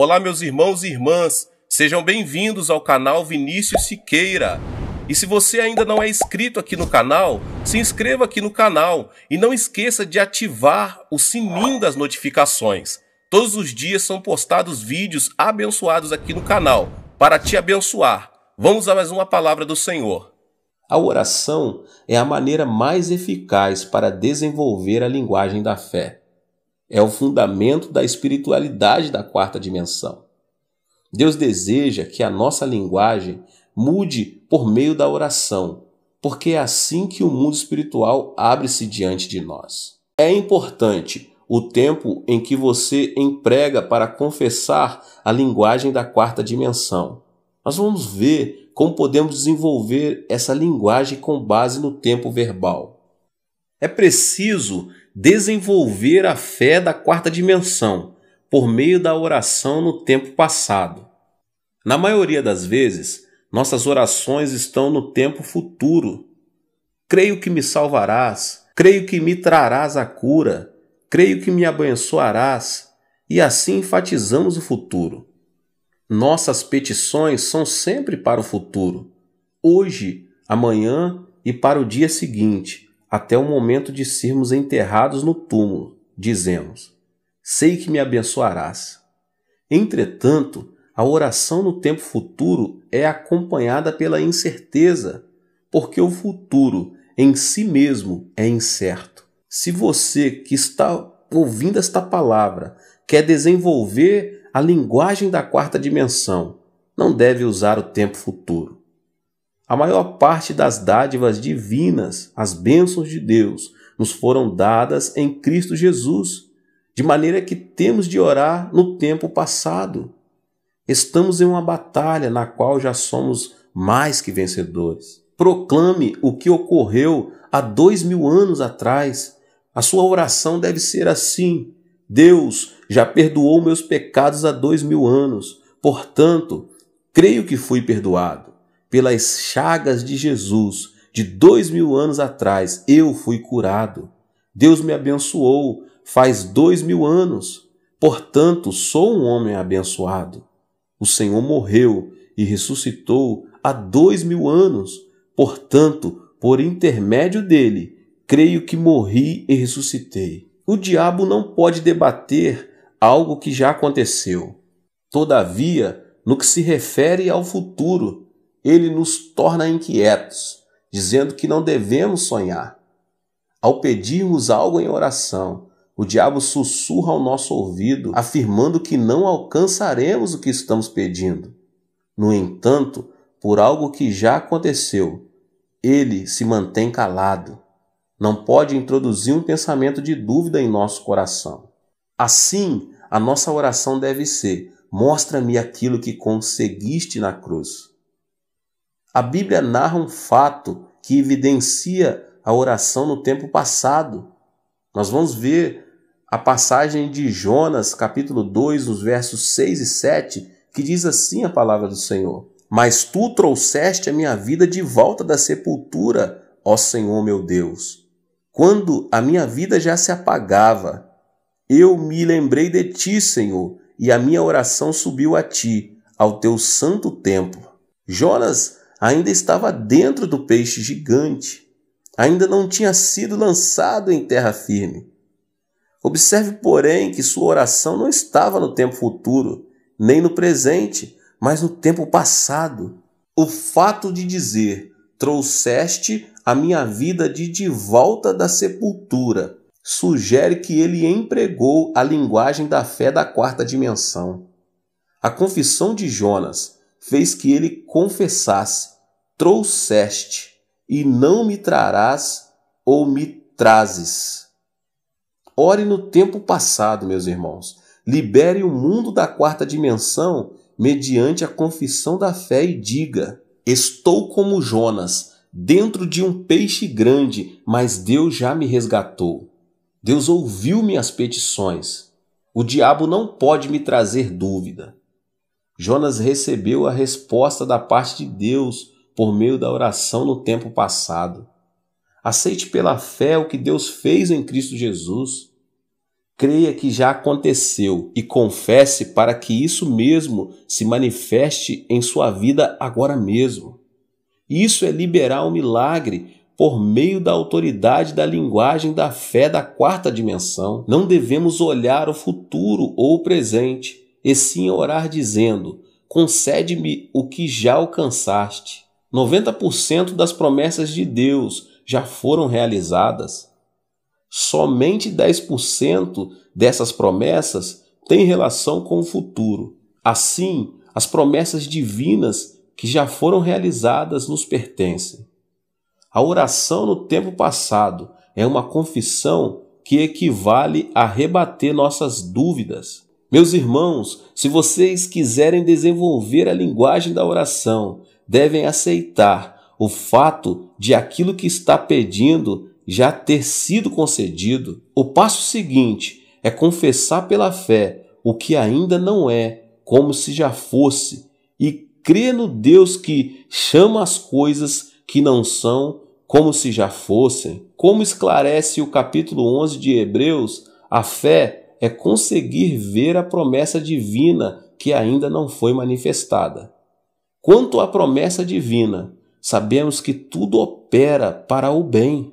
Olá, meus irmãos e irmãs, sejam bem-vindos ao canal Vinícius Siqueira. E se você ainda não é inscrito aqui no canal, se inscreva aqui no canal e não esqueça de ativar o sininho das notificações. Todos os dias são postados vídeos abençoados aqui no canal para te abençoar. Vamos a mais uma palavra do Senhor. A oração é a maneira mais eficaz para desenvolver a linguagem da fé é o fundamento da espiritualidade da quarta dimensão. Deus deseja que a nossa linguagem mude por meio da oração, porque é assim que o mundo espiritual abre-se diante de nós. É importante o tempo em que você emprega para confessar a linguagem da quarta dimensão. Nós vamos ver como podemos desenvolver essa linguagem com base no tempo verbal. É preciso desenvolver a fé da quarta dimensão por meio da oração no tempo passado. Na maioria das vezes, nossas orações estão no tempo futuro. Creio que me salvarás, creio que me trarás a cura, creio que me abençoarás, e assim enfatizamos o futuro. Nossas petições são sempre para o futuro, hoje, amanhã e para o dia seguinte, até o momento de sermos enterrados no túmulo, dizemos: Sei que me abençoarás. Entretanto, a oração no tempo futuro é acompanhada pela incerteza, porque o futuro em si mesmo é incerto. Se você que está ouvindo esta palavra quer desenvolver a linguagem da quarta dimensão, não deve usar o tempo futuro a maior parte das dádivas divinas, as bênçãos de Deus, nos foram dadas em Cristo Jesus, de maneira que temos de orar no tempo passado. Estamos em uma batalha na qual já somos mais que vencedores. Proclame o que ocorreu há dois mil anos atrás. A sua oração deve ser assim: Deus já perdoou meus pecados há dois mil anos, portanto, creio que fui perdoado pelas chagas de Jesus de dois mil anos atrás, eu fui curado. Deus me abençoou faz dois mil anos. Portanto, sou um homem abençoado. O Senhor morreu e ressuscitou há dois mil anos. Portanto, por intermédio dele, creio que morri e ressuscitei. O diabo não pode debater algo que já aconteceu. Todavia, no que se refere ao futuro, ele nos torna inquietos, dizendo que não devemos sonhar. Ao pedirmos algo em oração, o diabo sussurra ao nosso ouvido, afirmando que não alcançaremos o que estamos pedindo. No entanto, por algo que já aconteceu, ele se mantém calado. Não pode introduzir um pensamento de dúvida em nosso coração. Assim, a nossa oração deve ser: mostra-me aquilo que conseguiste na cruz. A Bíblia narra um fato que evidencia a oração no tempo passado. Nós vamos ver a passagem de Jonas, capítulo 2, os versos 6 e 7, que diz assim a palavra do Senhor: Mas tu trouxeste a minha vida de volta da sepultura, ó Senhor meu Deus. Quando a minha vida já se apagava, eu me lembrei de ti, Senhor, e a minha oração subiu a ti, ao teu santo templo. Jonas ainda estava dentro do peixe gigante, ainda não tinha sido lançado em terra firme. Observe, porém, que sua oração não estava no tempo futuro, nem no presente, mas no tempo passado. O fato de dizer: Trouxeste a minha vida de, de volta da sepultura, sugere que ele empregou a linguagem da fé da quarta dimensão. A confissão de Jonas fez que ele confessasse: Trouxeste, e não me trarás ou me trazes. Ore no tempo passado, meus irmãos. Libere o mundo da quarta dimensão mediante a confissão da fé e diga: Estou como Jonas, dentro de um peixe grande, mas Deus já me resgatou. Deus ouviu minhas petições. O diabo não pode me trazer dúvida. Jonas recebeu a resposta da parte de Deus por meio da oração no tempo passado. Aceite pela fé o que Deus fez em Cristo Jesus. Creia que já aconteceu e confesse para que isso mesmo se manifeste em sua vida agora mesmo. Isso é liberar o um milagre por meio da autoridade da linguagem da fé da quarta dimensão. Não devemos olhar o futuro ou o presente, e sim orar dizendo: Concede-me o que já alcançaste. 90% das promessas de Deus já foram realizadas. Somente 10% dessas promessas têm relação com o futuro. Assim, as promessas divinas que já foram realizadas nos pertencem. A oração no tempo passado é uma confissão que equivale a rebater nossas dúvidas meus irmãos, se vocês quiserem desenvolver a linguagem da oração, devem aceitar o fato de aquilo que está pedindo já ter sido concedido. O passo seguinte é confessar pela fé o que ainda não é, como se já fosse, e crer no Deus que chama as coisas que não são como se já fossem. Como esclarece o capítulo 11 de Hebreus, a fé é conseguir ver a promessa divina que ainda não foi manifestada. Quanto à promessa divina, sabemos que tudo opera para o bem.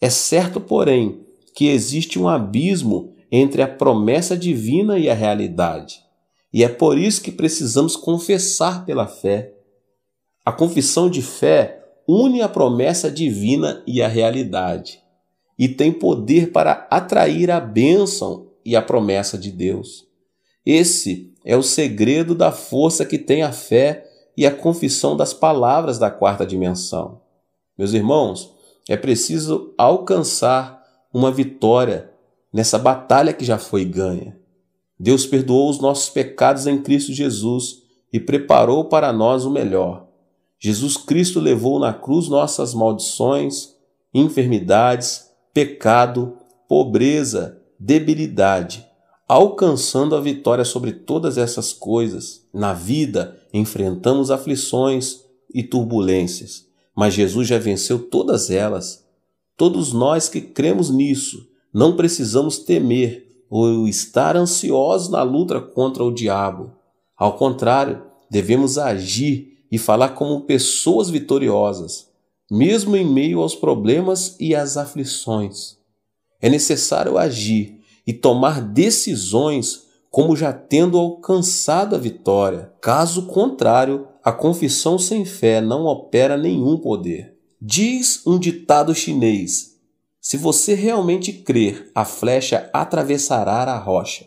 É certo, porém, que existe um abismo entre a promessa divina e a realidade. E é por isso que precisamos confessar pela fé. A confissão de fé une a promessa divina e a realidade, e tem poder para atrair a bênção e a promessa de Deus. Esse é o segredo da força que tem a fé e a confissão das palavras da quarta dimensão. Meus irmãos, é preciso alcançar uma vitória nessa batalha que já foi ganha. Deus perdoou os nossos pecados em Cristo Jesus e preparou para nós o melhor. Jesus Cristo levou na cruz nossas maldições, enfermidades, pecado, pobreza, debilidade, alcançando a vitória sobre todas essas coisas. Na vida, enfrentamos aflições e turbulências, mas Jesus já venceu todas elas. Todos nós que cremos nisso, não precisamos temer ou estar ansiosos na luta contra o diabo. Ao contrário, devemos agir e falar como pessoas vitoriosas, mesmo em meio aos problemas e às aflições. É necessário agir e tomar decisões como já tendo alcançado a vitória. Caso contrário, a confissão sem fé não opera nenhum poder. Diz um ditado chinês: se você realmente crer, a flecha atravessará a rocha.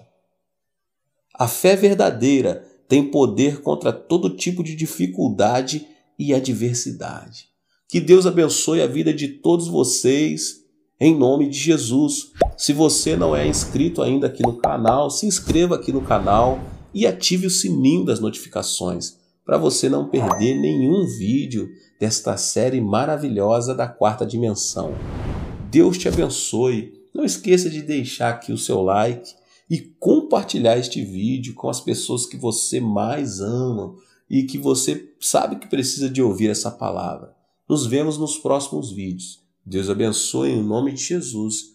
A fé verdadeira tem poder contra todo tipo de dificuldade e adversidade. Que Deus abençoe a vida de todos vocês em nome de Jesus. Se você não é inscrito ainda aqui no canal, se inscreva aqui no canal e ative o sininho das notificações para você não perder nenhum vídeo desta série maravilhosa da quarta dimensão. Deus te abençoe. Não esqueça de deixar aqui o seu like e compartilhar este vídeo com as pessoas que você mais ama e que você sabe que precisa de ouvir essa palavra. Nos vemos nos próximos vídeos. Deus abençoe em nome de Jesus.